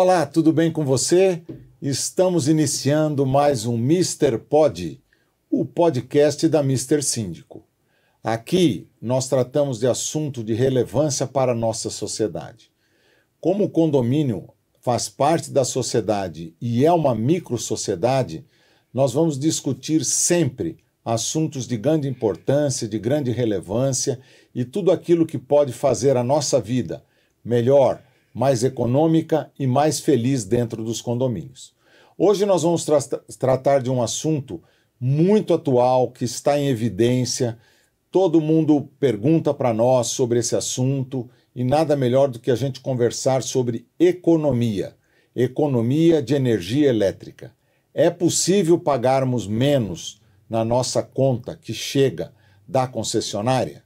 Olá, tudo bem com você? Estamos iniciando mais um Mister Pod, o podcast da Mister Síndico. Aqui nós tratamos de assunto de relevância para a nossa sociedade. Como o condomínio faz parte da sociedade e é uma microsociedade, nós vamos discutir sempre assuntos de grande importância, de grande relevância e tudo aquilo que pode fazer a nossa vida melhor mais econômica e mais feliz dentro dos condomínios. Hoje nós vamos tra tratar de um assunto muito atual, que está em evidência. Todo mundo pergunta para nós sobre esse assunto e nada melhor do que a gente conversar sobre economia, economia de energia elétrica. É possível pagarmos menos na nossa conta que chega da concessionária?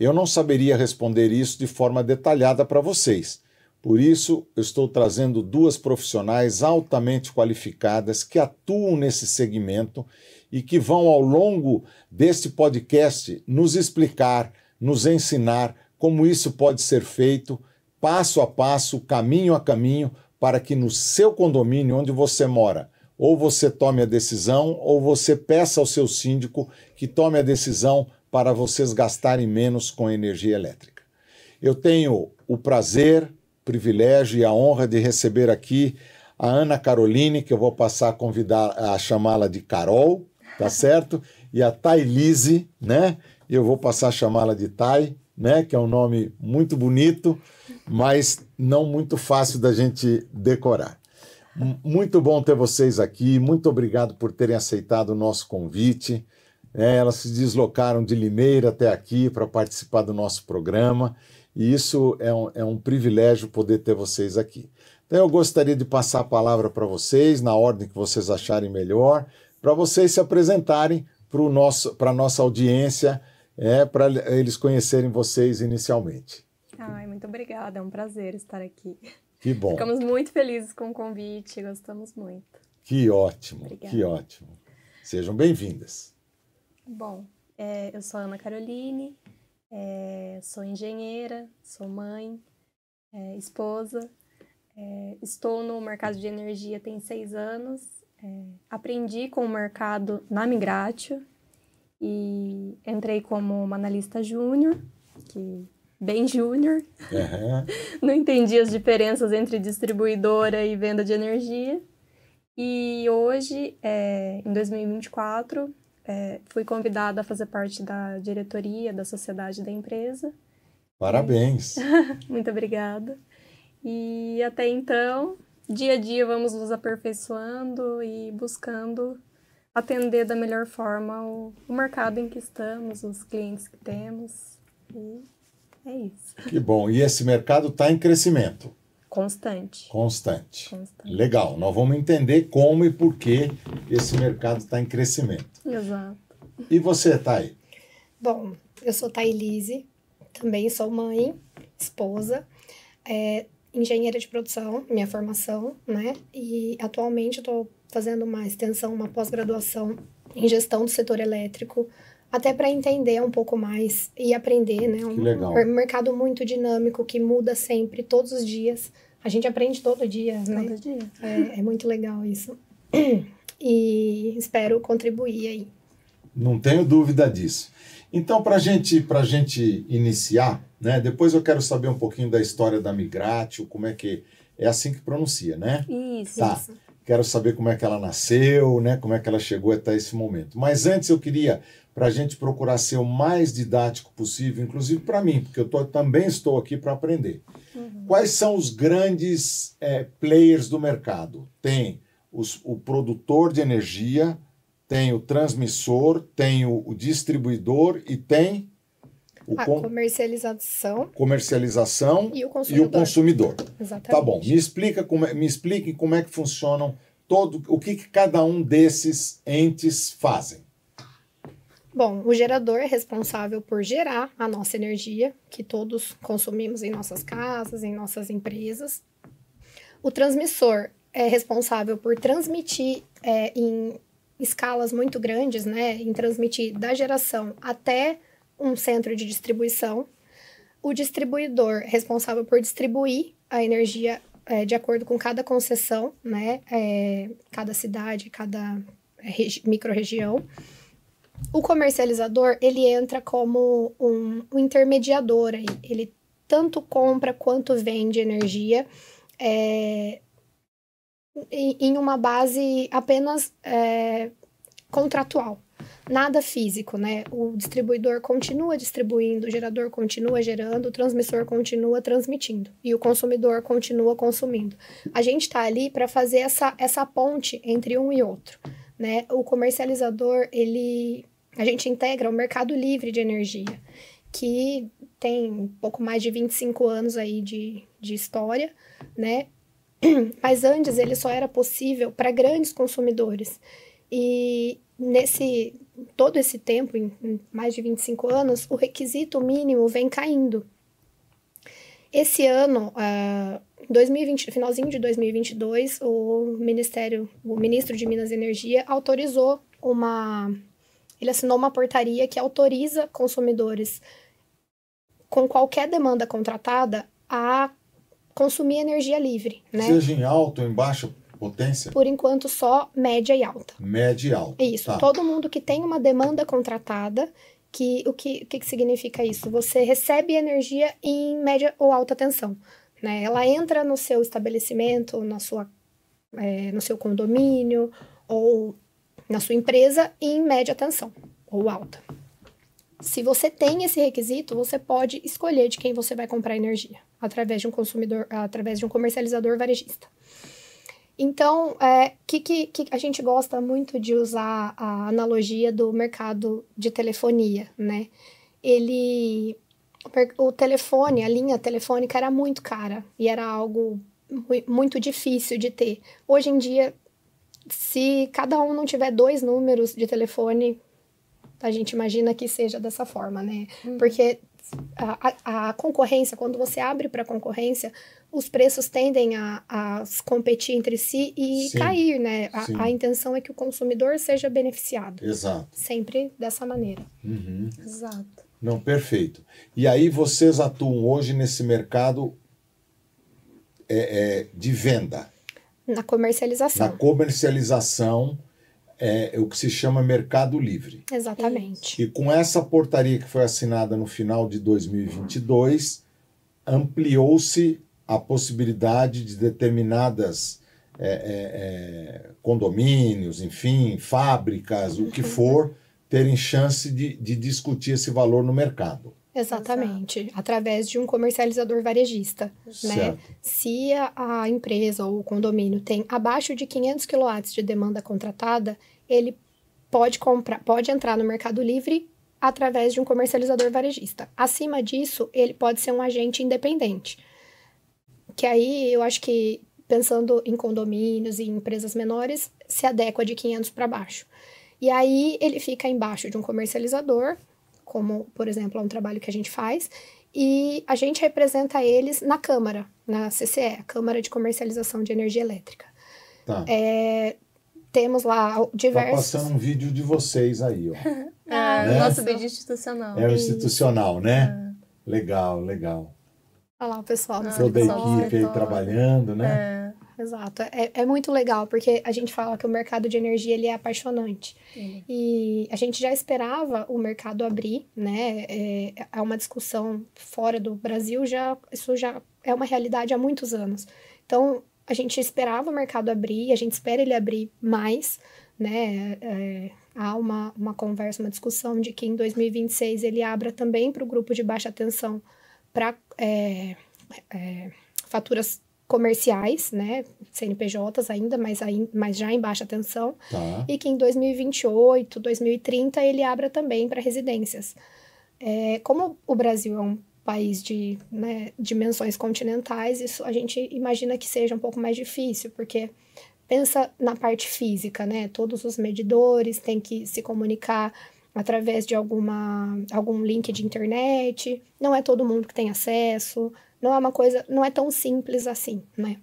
Eu não saberia responder isso de forma detalhada para vocês, por isso, eu estou trazendo duas profissionais altamente qualificadas que atuam nesse segmento e que vão, ao longo deste podcast, nos explicar, nos ensinar como isso pode ser feito, passo a passo, caminho a caminho, para que no seu condomínio onde você mora, ou você tome a decisão, ou você peça ao seu síndico que tome a decisão para vocês gastarem menos com energia elétrica. Eu tenho o prazer, privilégio e a honra de receber aqui a Ana Caroline, que eu vou passar a convidar a chamá-la de Carol, tá certo? E a Thailise né? eu vou passar a chamá-la de Thay, né? Que é um nome muito bonito, mas não muito fácil da gente decorar. Muito bom ter vocês aqui, muito obrigado por terem aceitado o nosso convite. É, elas se deslocaram de Limeira até aqui para participar do nosso programa. E isso é um, é um privilégio poder ter vocês aqui. Então, eu gostaria de passar a palavra para vocês, na ordem que vocês acharem melhor, para vocês se apresentarem para a nossa audiência, é, para eles conhecerem vocês inicialmente. Ai, muito obrigada, é um prazer estar aqui. Que bom. Ficamos muito felizes com o convite, gostamos muito. Que ótimo, obrigada. que ótimo. Sejam bem-vindas. Bom, é, eu sou Ana Caroline, é, sou engenheira, sou mãe, é, esposa. É, estou no mercado de energia tem seis anos. É, aprendi com o mercado na Migratio e entrei como uma analista júnior, que bem júnior. Uhum. Não entendi as diferenças entre distribuidora e venda de energia. E hoje, é, em 2024, é, fui convidada a fazer parte da diretoria da sociedade da empresa. Parabéns! Muito obrigada. E até então, dia a dia, vamos nos aperfeiçoando e buscando atender da melhor forma o, o mercado em que estamos, os clientes que temos. E é isso. Que bom! E esse mercado está em crescimento. Constante. Constante. Constante. Legal. Nós vamos entender como e por que esse mercado está em crescimento. Exato. E você, Thay? Bom, eu sou Thay Lise, também sou mãe, esposa, é, engenheira de produção, minha formação, né? E atualmente estou fazendo uma extensão, uma pós-graduação em gestão do setor elétrico até para entender um pouco mais e aprender, né? Um, legal! mercado muito dinâmico que muda sempre, todos os dias. A gente aprende todo dia, todo né? Todo dia. É, é, muito legal isso. E espero contribuir aí. Não tenho dúvida disso. Então, para gente, a gente iniciar, né? Depois eu quero saber um pouquinho da história da Migratio, como é que... É assim que pronuncia, né? Isso. Tá. Isso. Quero saber como é que ela nasceu, né? como é que ela chegou até esse momento. Mas antes eu queria, para a gente procurar ser o mais didático possível, inclusive para mim, porque eu tô, também estou aqui para aprender. Uhum. Quais são os grandes é, players do mercado? Tem os, o produtor de energia, tem o transmissor, tem o, o distribuidor e tem o a com... comercialização. Comercialização e o consumidor. E o consumidor. Tá Exatamente. Tá bom. Me, explica como é, me explique como é que funcionam todo o que, que cada um desses entes fazem. Bom, o gerador é responsável por gerar a nossa energia que todos consumimos em nossas casas, em nossas empresas. O transmissor é responsável por transmitir é, em escalas muito grandes, né, em transmitir da geração até um centro de distribuição. O distribuidor responsável por distribuir a energia é, de acordo com cada concessão, né? É, cada cidade, cada regi microrregião. O comercializador, ele entra como um, um intermediador aí. Ele tanto compra quanto vende energia é, em, em, uma base apenas é, contratual, nada físico, né? O distribuidor continua distribuindo, o gerador continua gerando, o transmissor continua transmitindo e o consumidor continua consumindo. A gente está ali para fazer essa, essa ponte entre um e outro, né? O comercializador, ele a gente integra o mercado livre de energia, que tem um pouco mais de 25 anos aí de, de história, né? Mas antes ele só era possível para grandes consumidores. E nesse todo esse tempo, em, mais de 25 anos, o requisito mínimo vem caindo. Esse ano, uh, ah, 2020, finalzinho de 2022, o Ministério, o ministro de Minas e Energia autorizou uma. Ele assinou uma portaria que autoriza consumidores com qualquer demanda contratada a consumir energia livre. Né? Seja em alto ou em baixo potência? Por enquanto, só média e alta. Média e alta. É isso. Tá. Todo mundo que tem uma demanda contratada, que o que, que, que significa isso? Você recebe energia em média ou alta tensão. Né? Ela entra no seu estabelecimento, na sua, é, no seu condomínio ou na sua empresa em média tensão ou alta. Se você tem esse requisito, você pode escolher de quem você vai comprar energia através de um consumidor, através de um comercializador varejista. Então, é, que, que, que, a gente gosta muito de usar a analogia do mercado de telefonia, né? Ele, o telefone, a linha telefônica era muito cara e era algo muito difícil de ter. Hoje em dia, se cada um não tiver dois números de telefone, a gente imagina que seja dessa forma, né? Uhum. Porque a, a, a, concorrência, quando você abre para a concorrência, os preços tendem a, a competir entre si e sim, cair, né? A, a, intenção é que o consumidor seja beneficiado. Exato. Sempre dessa maneira. Uhum. Exato. Não, perfeito. E aí vocês atuam hoje nesse mercado é, é, de venda? Na comercialização. Na comercialização é, é o que se chama mercado livre. Exatamente. E com essa portaria que foi assinada no final de 2022, ampliou-se a possibilidade de determinadas é, é, é, condomínios, enfim, fábricas, o que for, terem chance de, de discutir esse valor no mercado. Exatamente, Exato. através de um comercializador varejista. Né? Certo. Né? Se a, a, empresa ou o condomínio tem abaixo de 500 kW de demanda contratada, ele pode comprar, pode entrar no Mercado Livre através de um comercializador varejista. Acima disso, ele pode ser um agente independente. Que aí eu acho que, pensando em condomínios e empresas menores, se adequa de 500 para baixo. E aí ele fica embaixo de um comercializador, como, por exemplo, é um trabalho que a gente faz, e a gente representa eles na Câmara, na CCE, Câmara de Comercialização de Energia Elétrica. Tá. É, temos lá diversos. Tá passando um vídeo de vocês aí, ó. ah, né? nosso vídeo institucional. É o institucional, né? Ah. Legal, legal. Olha lá o pessoal ah, Toda a equipe aí trabalhando, né? É, exato. É, é muito legal, porque a gente fala que o mercado de energia ele é apaixonante. Uhum. E a gente já esperava o mercado abrir, né? É, é uma discussão fora do Brasil, já, isso já é uma realidade há muitos anos. Então, a gente esperava o mercado abrir, a gente espera ele abrir mais, né? É, é há uma, uma conversa, uma discussão de que em 2026 ele abra também para o grupo de baixa tensão para é, é, faturas comerciais, né, CNPJs ainda, mas, aí, mas já em baixa tensão, tá. e que em 2028, 2030 ele abra também para residências. É, como o Brasil é um país de né, dimensões continentais, isso a gente imagina que seja um pouco mais difícil, porque pensa na parte física, né, todos os medidores têm que se comunicar através de alguma, algum link de internet. Não é todo mundo que tem acesso. Não é uma coisa, não é tão simples assim, né?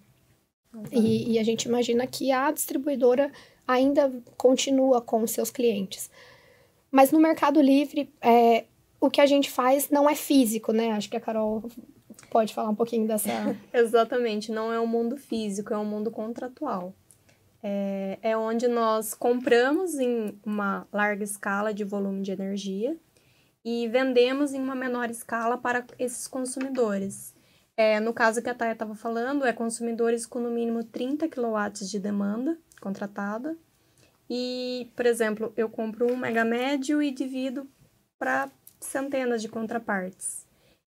Uhum. E, e a gente imagina que a distribuidora ainda continua com seus clientes. Mas no Mercado Livre, é, o que a gente faz não é físico, né? Acho que a Carol pode falar um pouquinho dessa. Exatamente, não é um mundo físico, é um mundo contratual é, é onde nós compramos em uma larga escala de volume de energia e vendemos em uma menor escala para esses consumidores. É, no caso que a Taya estava falando, é consumidores com no mínimo 30 kW de demanda contratada. E, por exemplo, eu compro um mega médio e divido para centenas de contrapartes.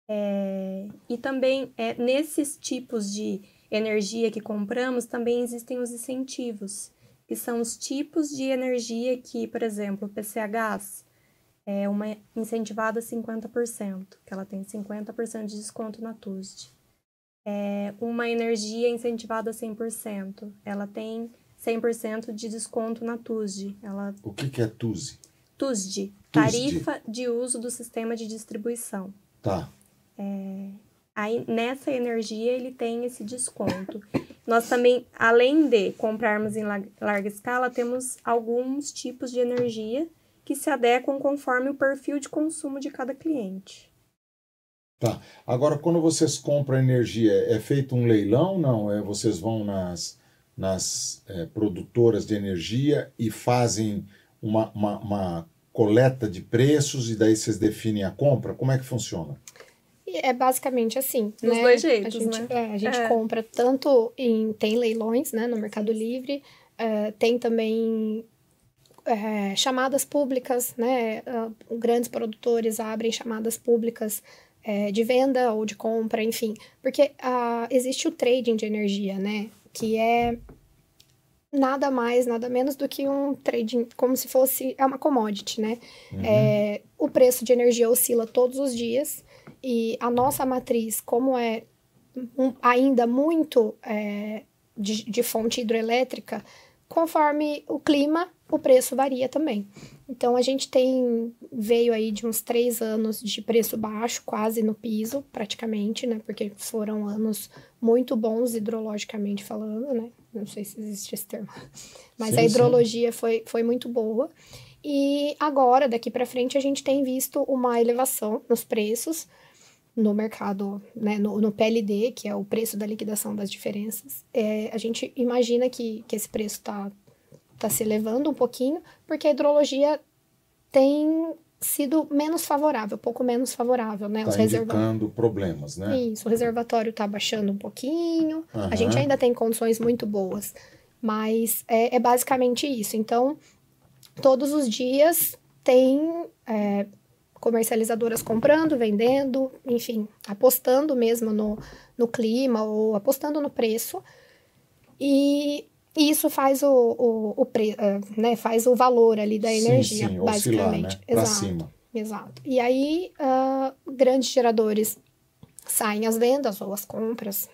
É, e também é, nesses tipos de energia que compramos, também existem os incentivos, que são os tipos de energia que, por exemplo, o PCHs é uma incentivada 50%, que ela tem 50% de desconto na TUSD. É uma energia incentivada 100%, ela tem 100% de desconto na TUSD. Ela... O que, que é TUSD? TUSD, Tarifa de Uso do Sistema de Distribuição. Tá. É, Aí nessa energia ele tem esse desconto. Nós também, além de comprarmos em larga escala, temos alguns tipos de energia que se adequam conforme o perfil de consumo de cada cliente. Tá. Agora, quando vocês compram energia, é feito um leilão? Não, é vocês vão nas, nas é, produtoras de energia e fazem uma, uma, uma coleta de preços e daí vocês definem a compra? Como é que funciona? é basicamente assim. Dos né? dois jeitos, a gente, né? É, a gente é. compra tanto em. Tem leilões, né? No Mercado Livre. Uh, tem também é, chamadas públicas, né? Uh, grandes produtores abrem chamadas públicas é, de venda ou de compra, enfim. Porque uh, existe o trading de energia, né? Que é nada mais, nada menos do que um trading, como se fosse é uma commodity, né? Uhum. É, o preço de energia oscila todos os dias e a nossa matriz, como é um, ainda muito é, de, de fonte hidroelétrica, conforme o clima, o preço varia também. Então a gente tem veio aí de uns três anos de preço baixo, quase no piso, praticamente, né? Porque foram anos muito bons hidrologicamente falando, né? Não sei se existe esse termo, mas sim, a hidrologia foi, foi muito boa. E agora, daqui para frente, a gente tem visto uma elevação nos preços, no mercado, né, no, no, PLD, que é o preço da liquidação das diferenças, é, a gente imagina que, que esse preço está tá se elevando um pouquinho, porque a hidrologia tem sido menos favorável, pouco menos favorável, né? Tá Os problemas, né? Isso, o reservatório está baixando um pouquinho, uhum. a gente ainda tem condições muito boas, mas é, é basicamente isso. Então, todos os dias tem... É, comercializadoras comprando, vendendo, enfim, apostando mesmo no, no clima ou apostando no preço. E, e isso faz o, o, o pre, eh, né, faz o valor ali da energia, sim, sim, basicamente. Oscilar, né? Exato. Cima. Exato. E aí, uh, grandes geradores saem as vendas ou as compras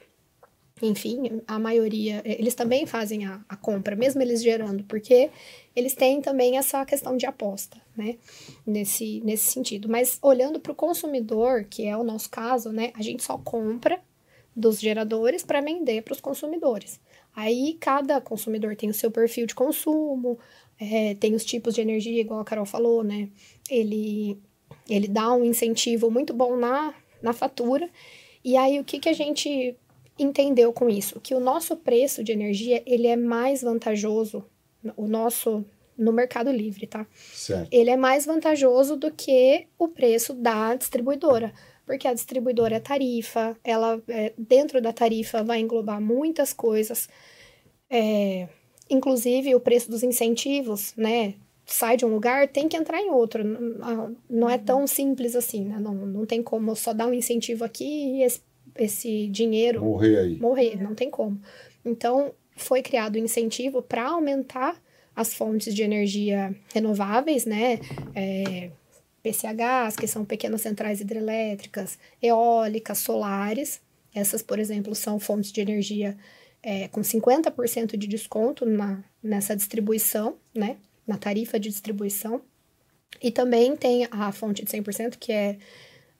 enfim, a maioria, eh, eles também fazem a, a, compra, mesmo eles gerando, porque eles têm também essa questão de aposta, né? Nesse, nesse sentido. Mas olhando para o consumidor, que é o nosso caso, né? A gente só compra dos geradores para vender para os consumidores. Aí cada consumidor tem o seu perfil de consumo, é, tem os tipos de energia, igual a Carol falou, né? Ele, ele dá um incentivo muito bom na, na fatura. E aí, o que, que a gente entendeu com isso que o nosso preço de energia ele é mais vantajoso, o nosso no Mercado Livre, tá? Certo. Ele é mais vantajoso do que o preço da distribuidora, porque a distribuidora é tarifa, ela é, dentro da tarifa vai englobar muitas coisas, é, inclusive o preço dos incentivos, né? Sai de um lugar, tem que entrar em outro. Não é tão simples assim, né? Não, não tem como só dar um incentivo aqui e esse esse dinheiro morrer aí. Morrer, não tem como. Então, foi criado um incentivo para aumentar as fontes de energia renováveis, né? É, PCHs, que são pequenas centrais hidrelétricas, eólicas, solares. Essas, por exemplo, são fontes de energia é, com 50% de desconto na, nessa distribuição, né? Na tarifa de distribuição. E também tem a fonte de 100%, que é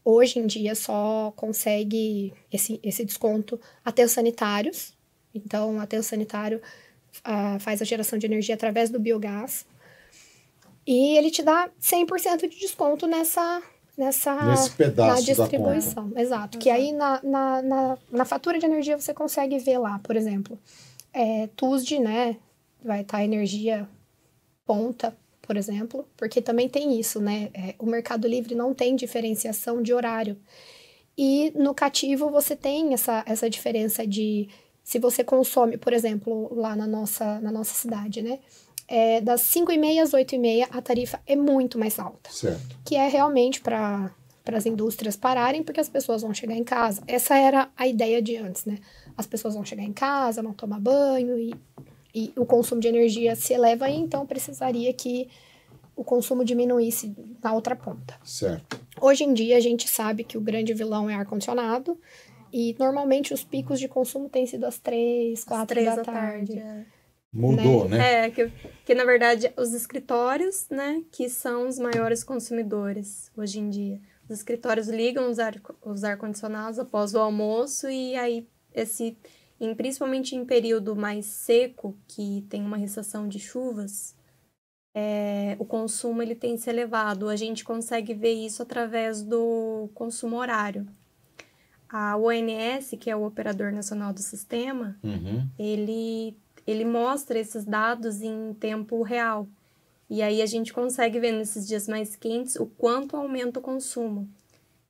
hoje em dia só consegue esse, esse desconto até os sanitários. Então, até o sanitário uh, faz a geração de energia através do biogás. E ele te dá 100% de desconto nessa, nessa Nesse pedaço na distribuição. Da Exato. Que aí na, na, na, na, fatura de energia você consegue ver lá, por exemplo, é, TUSD, né? Vai estar tá energia ponta por exemplo, porque também tem isso, né? É, o Mercado Livre não tem diferenciação de horário. E no cativo você tem essa, essa diferença de se você consome, por exemplo, lá na nossa, na nossa cidade, né? É, das 5 e meia às 8 e meia, a tarifa é muito mais alta. Certo. Que é realmente para para as indústrias pararem, porque as pessoas vão chegar em casa. Essa era a ideia de antes, né? As pessoas vão chegar em casa, vão tomar banho e e o consumo de energia se eleva, então precisaria que o consumo diminuísse na outra ponta. Certo. Hoje em dia, a gente sabe que o grande vilão é ar-condicionado, e normalmente os picos de consumo têm sido às três, quatro às três da, da, tarde. tarde é. Mudou, né? né? É, que, que na verdade os escritórios, né, que são os maiores consumidores hoje em dia. Os escritórios ligam os ar-condicionados ar após o almoço e aí esse em, principalmente em período mais seco, que tem uma recessão de chuvas, é, o consumo ele tem se elevado. A gente consegue ver isso através do consumo horário. A ONS, que é o Operador Nacional do Sistema, uhum. ele, ele mostra esses dados em tempo real. E aí a gente consegue ver nesses dias mais quentes o quanto aumenta o consumo.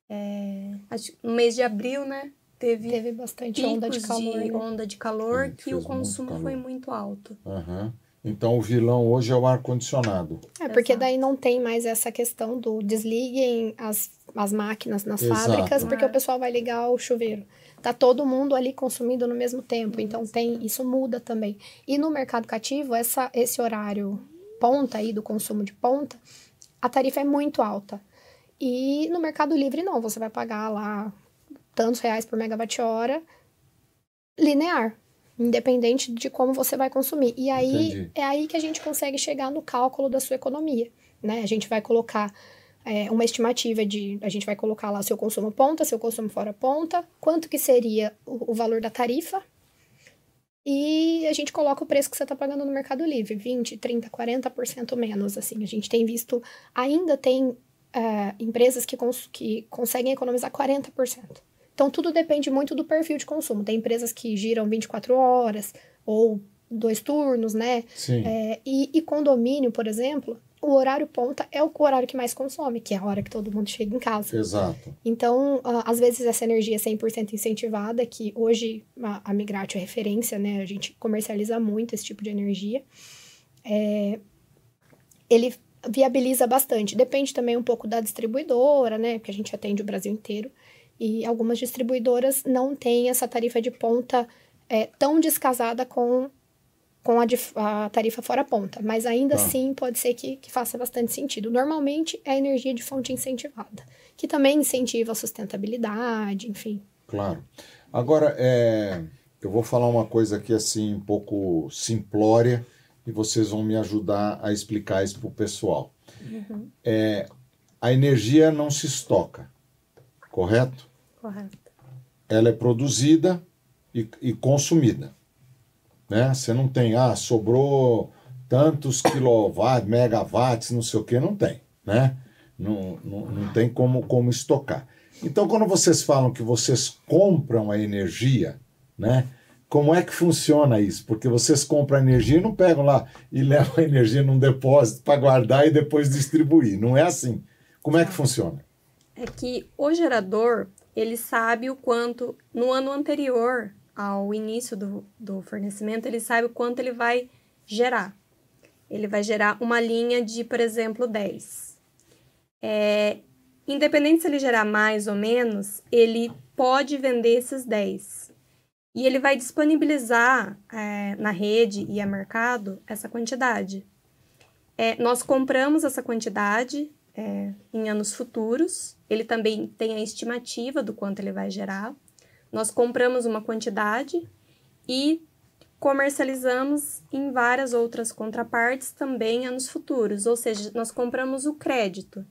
É, no mês de abril, né? teve, teve bastante onda de calor, de onda de calor que o consumo muito foi muito alto. Uhum. Então o vilão hoje é o ar-condicionado. É, porque Exato. daí não tem mais essa questão do desliguem as, as máquinas nas Exato. fábricas, porque o é. pessoal vai ligar o chuveiro. Tá todo mundo ali consumindo no mesmo tempo, então tem isso muda também. E no mercado cativo, essa, esse horário ponta aí do consumo de ponta, a tarifa é muito alta. E no Mercado Livre não, você vai pagar lá tantos reais por megawatt-hora linear, independente de como você vai consumir. E aí Entendi. é aí que a gente consegue chegar no cálculo da sua economia, né? A gente vai colocar é, uma estimativa de a gente vai colocar lá seu consumo ponta, seu consumo fora ponta, quanto que seria o, o valor da tarifa e a gente coloca o preço que você está pagando no Mercado Livre, 20, 30, 40% menos, assim. A gente tem visto, ainda tem uh, empresas que, cons que conseguem economizar 40%. Então, tudo depende muito do perfil de consumo. Tem empresas que giram 24 horas ou dois turnos, né? Sim. É, e, e condomínio, por exemplo, o horário ponta é o horário que mais consome, que é a hora que todo mundo chega em casa. Exato. Então, às vezes, essa energia 100% incentivada, que hoje a, Migratio é referência, né? A gente comercializa muito esse tipo de energia. É, ele viabiliza bastante. Depende também um pouco da distribuidora, né? Porque a gente atende o Brasil inteiro. E algumas distribuidoras não têm essa tarifa de ponta é, tão descasada com, com a, a, tarifa fora ponta. Mas ainda ah. assim pode ser que, que faça bastante sentido. Normalmente é energia de fonte incentivada, que também incentiva a sustentabilidade, enfim. Claro. Agora, é, eu vou falar uma coisa aqui assim, um pouco simplória, e vocês vão me ajudar a explicar isso para o pessoal. Uhum. É, a energia não se estoca, correto? Correto. Ela é produzida e, e consumida. Né? Você não tem, ah, sobrou tantos quilowatts, megawatts, não sei o que, não tem, né? Não, não, não tem como, como estocar. Então, quando vocês falam que vocês compram a energia, né? Como é que funciona isso? Porque vocês compram a energia e não pegam lá e levam a energia num depósito para guardar e depois distribuir. Não é assim. Como é que funciona? É que o gerador ele sabe o quanto, no ano anterior ao início do, do fornecimento, ele sabe o quanto ele vai gerar. Ele vai gerar uma linha de, por exemplo, 10. É, independente se ele gerar mais ou menos, ele pode vender esses 10. E ele vai disponibilizar é, na rede e a mercado essa quantidade. É, nós compramos essa quantidade é, em anos futuros. Ele também tem a estimativa do quanto ele vai gerar. Nós compramos uma quantidade e comercializamos em várias outras contrapartes também anos futuros, ou seja, nós compramos o crédito.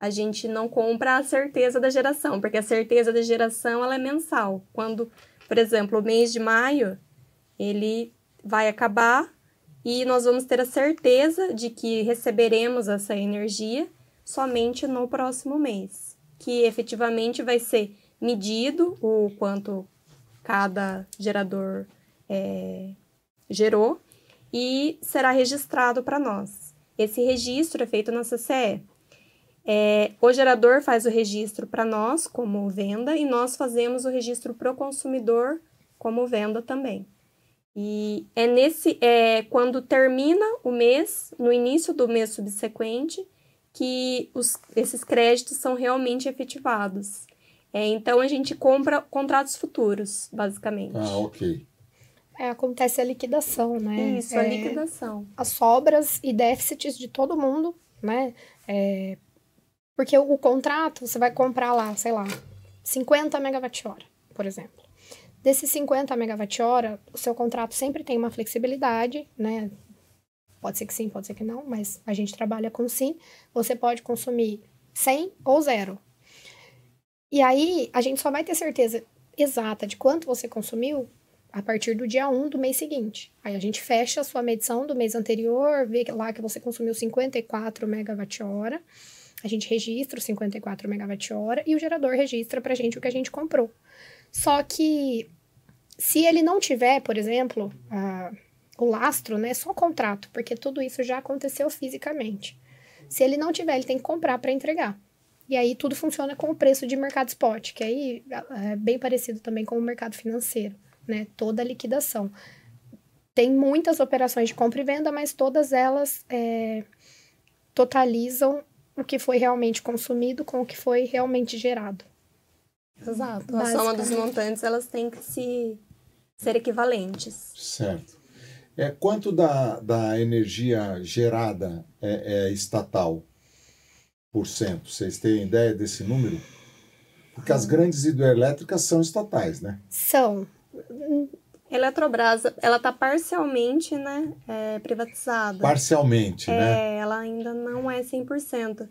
A gente não compra a certeza da geração, porque a certeza da geração ela é mensal. Quando, por exemplo, o mês de maio, ele vai acabar e nós vamos ter a certeza de que receberemos essa energia somente no próximo mês, que efetivamente vai ser medido o quanto cada gerador é, gerou e será registrado para nós. Esse registro é feito na CCE. É, o gerador faz o registro para nós como venda e nós fazemos o registro para o consumidor como venda também. E é nesse é, quando termina o mês, no início do mês subsequente, que os, esses créditos são realmente efetivados. É, então a gente compra contratos futuros, basicamente. Ah, ok. É, acontece a liquidação, né? Isso, é, a liquidação. As sobras e déficits de todo mundo, né? É, porque o, o contrato, você vai comprar lá, sei lá, 50 megawatt-hora, por exemplo. Desses 50 megawatt-hora, o seu contrato sempre tem uma flexibilidade, né? Pode ser que sim, pode ser que não, mas a gente trabalha com sim. Você pode consumir 100 ou zero. E aí, a gente só vai ter certeza exata de quanto você consumiu a partir do dia 1 do mês seguinte. Aí a gente fecha a sua medição do mês anterior, vê lá que você consumiu 54 megawatt-hora. A gente registra os 54 megawatt-hora e o gerador registra pra gente o que a gente comprou. Só que se ele não tiver, por exemplo, o lastro, né, é só o contrato, porque tudo isso já aconteceu fisicamente. Se ele não tiver, ele tem que comprar para entregar. E aí tudo funciona com o preço de mercado spot, que aí é, é bem parecido também com o mercado financeiro, né? Toda a liquidação. Tem muitas operações de compra e venda, mas todas elas é, totalizam o que foi realmente consumido com o que foi realmente gerado. Exato. A soma dos montantes elas têm que se ser equivalentes. Certo. É, quanto da, da energia gerada é, é estatal por cento? Vocês têm ideia desse número? Porque as grandes hidrelétricas são estatais, né? São. Eletrobras, ela está parcialmente né, é, privatizada. Parcialmente, né? é, né? Ela ainda não é 100%.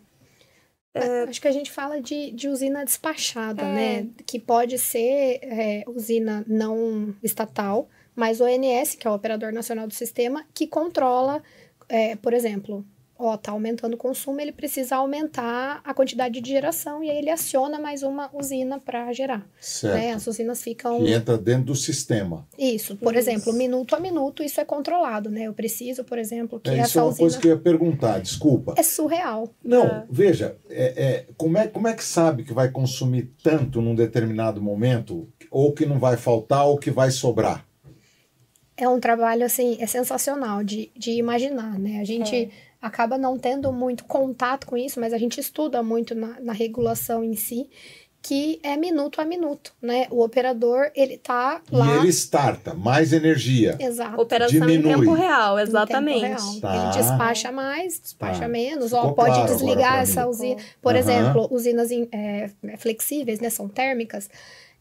É, é, Acho que a gente fala de, de usina despachada, é. né? Que pode ser é, usina não estatal, mas o ONS, que é o Operador Nacional do Sistema, que controla, é, por exemplo, ó, tá aumentando o consumo, ele precisa aumentar a quantidade de geração e aí ele aciona mais uma usina para gerar. Né? Certo. Né? As usinas ficam. E entra dentro do sistema. Isso, por isso. exemplo, minuto a minuto, isso é controlado, né? Eu preciso, por exemplo, que é, essa é uma usina... coisa que eu ia perguntar, desculpa. É surreal. Não, é. veja, é, é, como, é, como é que sabe que vai consumir tanto num determinado momento, ou que não vai faltar, ou que vai sobrar? é um trabalho, assim, é sensacional de, de imaginar, né? A gente é. acaba não tendo muito contato com isso, mas a gente estuda muito na, na regulação em si que é minuto a minuto, né? O operador, ele tá lá... E ele starta, mais energia. Exato. Operação Diminui. em tempo real, exatamente. Tempo real. Tá. Ele despacha mais, tá. despacha tá. menos, Ficou ou pode claro desligar essa usina. Por uhum. exemplo, usinas é, flexíveis, né? São térmicas,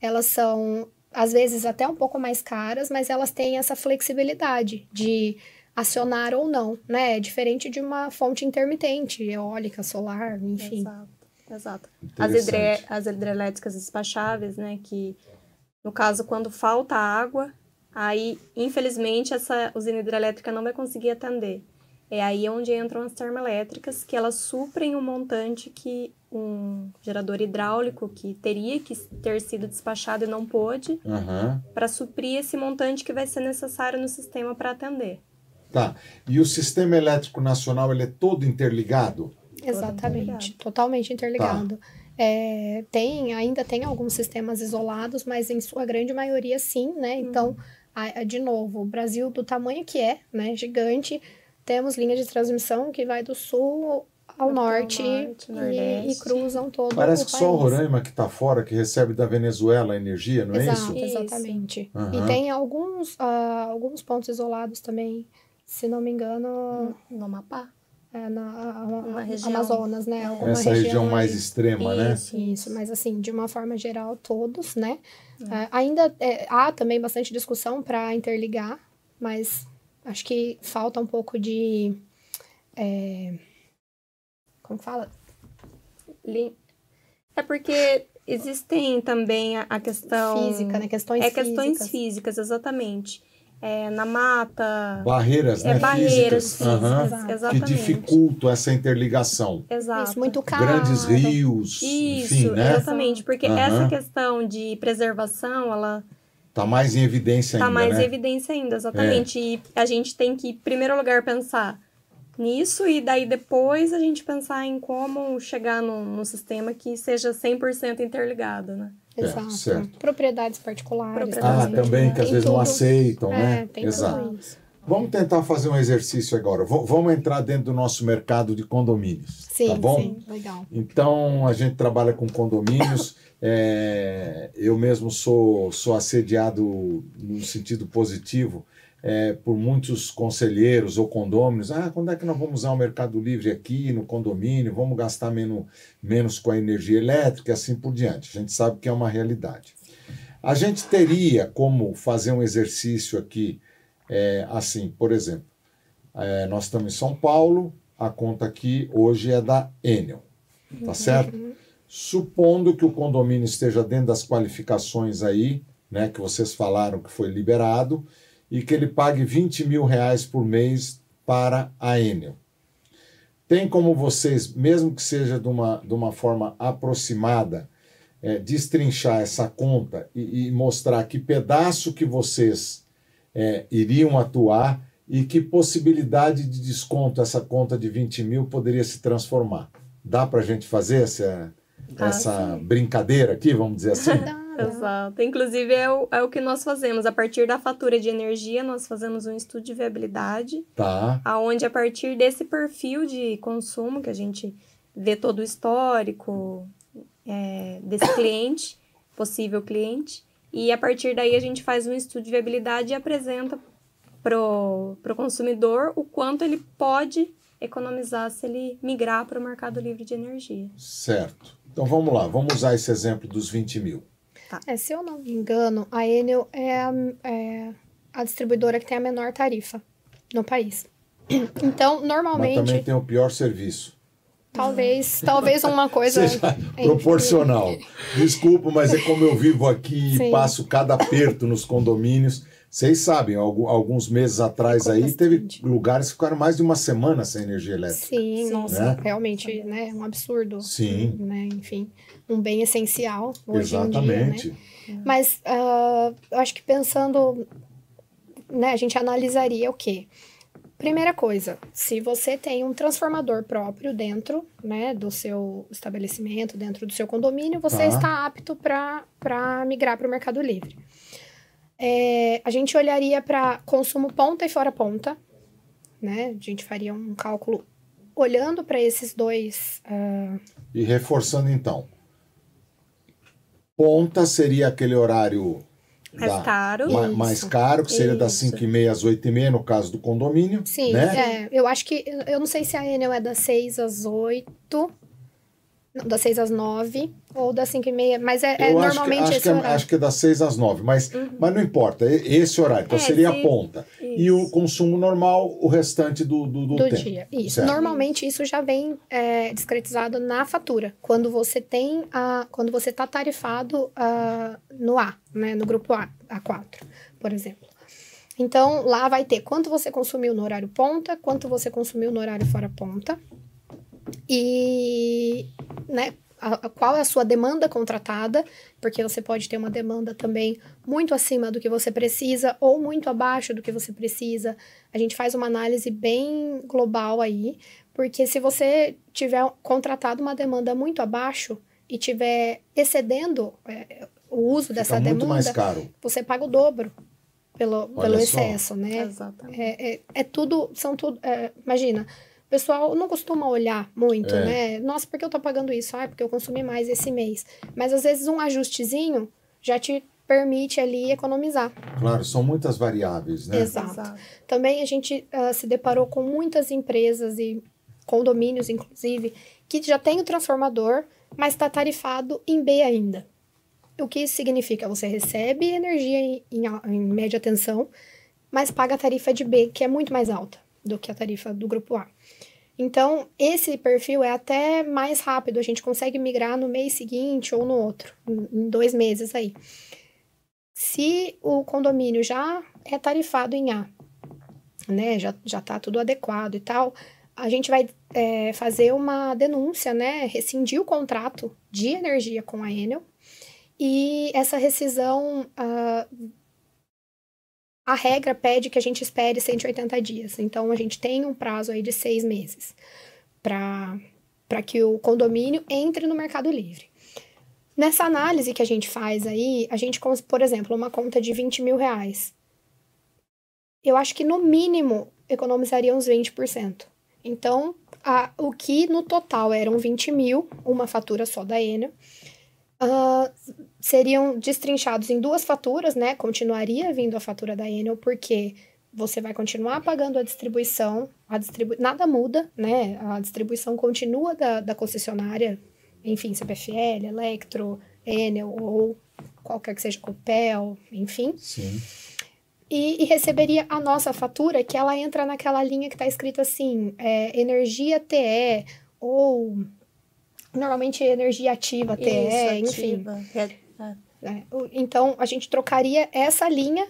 elas são às vezes até um pouco mais caras, mas elas têm essa flexibilidade de acionar ou não, né? É diferente de uma fonte intermitente, eólica, solar, enfim. Exato, exato. As, hidre, as hidrelétricas despacháveis, né? Que, no caso, quando falta água, aí, infelizmente, essa usina hidrelétrica não vai conseguir atender. É aí onde entram as termoelétricas, que elas suprem o montante que um gerador hidráulico que teria que ter sido despachado e não pôde, uhum. para suprir esse montante que vai ser necessário no sistema para atender. Tá. E o sistema elétrico nacional ele é todo interligado? Exatamente, totalmente interligado. Tá. É, tem, ainda tem alguns sistemas isolados, mas em sua grande maioria sim, né? Uhum. Então, a, a, de novo, o Brasil do tamanho que é, né? Gigante, temos linha de transmissão que vai do sul ao norte, norte e, e, cruzam todo Parece que país. só Roraima que está fora, que recebe da Venezuela a energia, não é Exato, é isso? Exatamente. Uhum. E tem alguns, uh, alguns pontos isolados também, se não me engano... No, no Mapá. É, na uma, região, Amazonas, né? É. Alguma Essa região, região mais aí. extrema, né? isso, né? Isso, mas assim, de uma forma geral, todos, né? Hum. É, ainda é, há também bastante discussão para interligar, mas acho que falta um pouco de. É, como fala? É porque existem também a, questão. Física, né? Questões é, físicas. É questões físicas, exatamente. É, na mata. Barreiras, é, né? Barreiras físicas, físicas exatamente. Que dificultam essa interligação. Exato. Isso, muito caro. Grandes rios, Isso, enfim, né? exatamente. Porque essa questão de preservação, ela... Está mais em evidência tá ainda, Está mais né? em evidência ainda, exatamente. É. E a gente tem que, em primeiro lugar, pensar nisso e daí depois a gente pensar em como chegar num, num sistema que seja 100% interligado, né? É, Exato. É, certo. Propriedades particulares. Propriedades né? ah, também, que às tem vezes tudo. não aceitam, é, né? Tem Exato. Tudo isso. Vamos tentar fazer um exercício agora. V vamos entrar dentro do nosso mercado de condomínios. Tá sim, tá bom? sim, legal. Então, a gente trabalha com condomínios. é, eu mesmo sou, sou assediado no sentido positivo é, por muitos conselheiros ou condôminos. Ah, quando é que nós vamos usar o Mercado Livre aqui no condomínio? Vamos gastar menos, menos com a energia elétrica e assim por diante. A gente sabe que é uma realidade. A gente teria como fazer um exercício aqui, é, assim, por exemplo, é, nós estamos em São Paulo, a conta aqui hoje é da Enel, tá uhum. certo? Supondo que o condomínio esteja dentro das qualificações aí, né, que vocês falaram que foi liberado, e que ele pague 20 mil reais por mês para a Enel. Tem como vocês, mesmo que seja de uma, de uma forma aproximada, é, destrinchar essa conta e, e, mostrar que pedaço que vocês é, iriam atuar e que possibilidade de desconto essa conta de 20 mil poderia se transformar. Dá para a gente fazer essa, essa brincadeira aqui, vamos dizer assim? Exato. Inclusive, é o, é o que nós fazemos. A partir da fatura de energia, nós fazemos um estudo de viabilidade. Tá. Onde, a partir desse perfil de consumo, que a gente vê todo o histórico é, desse cliente, possível cliente, e a partir daí a gente faz um estudo de viabilidade e apresenta pro, o consumidor o quanto ele pode economizar se ele migrar para o mercado livre de energia. Certo. Então vamos lá, vamos usar esse exemplo dos 20 mil. Tá. É, se eu não me engano, a Enel é a, é a distribuidora que tem a menor tarifa no país. Então, normalmente. Mas também tem o pior serviço. Talvez, talvez uma coisa. proporcional. Desculpa, mas é como eu vivo aqui Sim. e passo cada aperto nos condomínios vocês sabem, alguns meses atrás aí teve lugares que ficaram mais de uma semana sem energia elétrica. Sim, Sim. nossa, né? realmente, né, um absurdo. Sim. Né, enfim, um bem essencial hoje Exatamente. em dia, né? Mas uh, acho que pensando, né, a gente analisaria o quê? Primeira coisa, se você tem um transformador próprio dentro né, do seu estabelecimento, dentro do seu condomínio, você tá. está apto para migrar para o Mercado Livre é, a gente olharia para consumo ponta e fora ponta, né? A gente faria um cálculo olhando para esses dois. Uh... E reforçando então, ponta seria aquele horário mais da, caro. Ma, mais caro, que seria Isso. das 5 e meia às 8 e meia, no caso do condomínio. Sim, né? é, eu acho que. Eu não sei se a Enel é das 6 às 8 das 6 às 9 ou das 5 e meia, mas é, é normalmente que, acho esse que, é- horário. Acho que é das 6 às 9, mas, uhum. mas não importa, esse horário, então é, seria a ponta. Isso. E o consumo normal, o restante do, do, do, do tempo, dia. Isso. Certo? Normalmente isso já vem é, discretizado na fatura, quando você tem a, quando você está tarifado a, ah, no A, né, no grupo A, A4, por exemplo. Então, lá vai ter quanto você consumiu no horário ponta, quanto você consumiu no horário fora ponta. E, né, a, a, qual é a sua demanda contratada, porque você pode ter uma demanda também muito acima do que você precisa ou muito abaixo do que você precisa. A gente faz uma análise bem global aí, porque se você tiver contratado uma demanda muito abaixo e tiver excedendo é, o uso Fica dessa demanda, você paga o dobro pelo, pelo excesso, né? Exatamente. É, é, é tudo, são tudo, é, imagina, o pessoal não costuma olhar muito, é. né? Nossa, por que eu tô pagando isso? Ah, é porque eu consumi mais esse mês. Mas às vezes um ajustezinho já te permite ali economizar. Claro, são muitas variáveis, né? Exato. Exato. Também a gente uh, se deparou com muitas empresas e condomínios, inclusive, que já tem o transformador, mas está tarifado em B ainda. O que isso significa? Você recebe energia em, em, em média tensão, mas paga a tarifa de B, que é muito mais alta do que a tarifa do grupo A. Então, esse perfil é até mais rápido, a gente consegue migrar no mês seguinte ou no outro, em dois meses aí. Se o condomínio já é tarifado em A, né, já, já tá tudo adequado e tal, a gente vai é, fazer uma denúncia, né, rescindir o contrato de energia com a Enel, e essa rescisão uh, a regra pede que a gente espere 180 dias, então a gente tem um prazo aí de seis meses para que o condomínio entre no Mercado Livre. Nessa análise que a gente faz aí, a gente, por exemplo, uma conta de 20 mil reais. Eu acho que no mínimo economizaria uns 20%. Então, a, o que no total eram 20 mil, uma fatura só da Enel, uh, seriam destrinchados em duas faturas, né? Continuaria vindo a fatura da Enel, porque você vai continuar pagando a distribuição, a distribu... nada muda, né? A distribuição continua da, da concessionária, enfim, CPFL, Electro, Enel ou qualquer que seja, Copel, enfim. Sim. E, e, receberia a nossa fatura, que ela entra naquela linha que está escrito assim, é, energia TE ou normalmente energia ativa, TE, Isso, enfim. Ativa. É né? Então, a gente trocaria essa linha,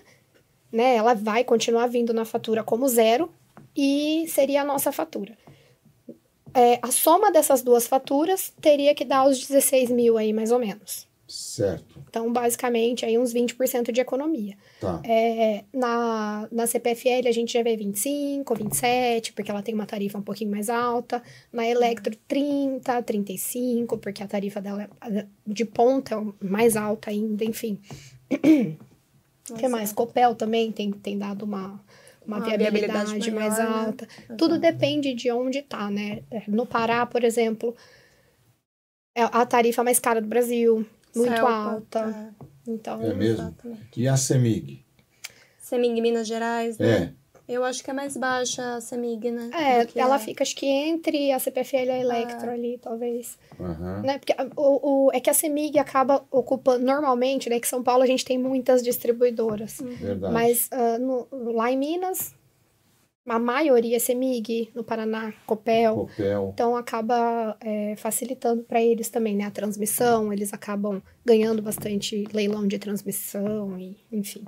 né? Ela vai continuar vindo na fatura como zero e seria a nossa fatura. É, a soma dessas duas faturas teria que dar os 16 mil aí, mais ou menos. Certo. Então, basicamente, aí uns 20% de economia. Tá. É, é na, na CPFL, a gente já vê 25, 27, porque ela tem uma tarifa um pouquinho mais alta. Na Electro, 30, 35, porque a tarifa dela é de ponta é mais alta ainda, enfim. O que mais? Copel também tem, tem dado uma, uma, uma viabilidade, viabilidade maior, mais alta. Né? Tudo depende de onde está, né? É, no Pará, por exemplo, é a tarifa mais cara do Brasil muito Celta. alta. É. Então, é mesmo? Exatamente. E a CEMIG? CEMIG Minas Gerais, né? É. Eu acho que é mais baixa a CEMIG, né? É, ela é. fica, acho que entre a CPFL e a Electro ah. ali, talvez. Uhum. Né? Porque o, o, é que a CEMIG acaba ocupando, normalmente, né? Que São Paulo a gente tem muitas distribuidoras. Uhum. Verdade. Mas uh, no, lá em Minas, a maioria CEMIG é no Paraná, Copel. Copel. Então acaba é, facilitando para eles também né, a transmissão, eles acabam ganhando bastante leilão de transmissão, e, enfim.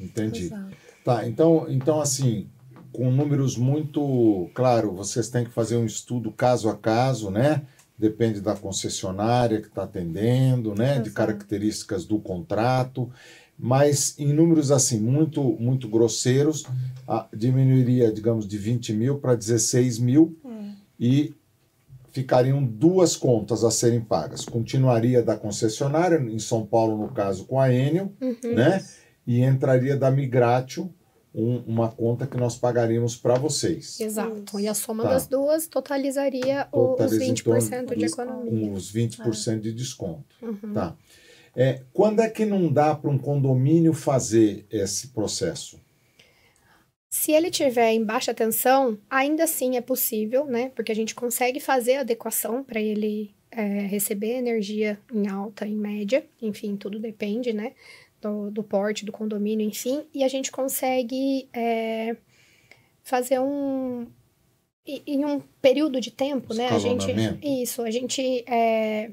Entendi. Exato. Tá, então, então assim, com números muito. Claro, vocês têm que fazer um estudo caso a caso, né? Depende da concessionária que está atendendo, né? Exato. De características do contrato mas em números assim muito muito grosseiros a, diminuiria digamos de 20 mil para 16 mil hum. e ficariam duas contas a serem pagas continuaria da concessionária em São Paulo no caso com a Enio uhum. né e entraria da Migratio um, uma conta que nós pagaríamos para vocês. Exato. E a soma tá. das duas totalizaria os 20% de economia. Com os 20% de desconto. Uhum. Tá. É, quando é que não dá para um condomínio fazer esse processo? Se ele tiver em baixa tensão, ainda assim é possível, né? Porque a gente consegue fazer adequação para ele é, receber energia em alta, em média, enfim, tudo depende, né? Do, do porte, do condomínio, enfim, e a gente consegue é, fazer um em um período de tempo, né? A gente isso, a gente é,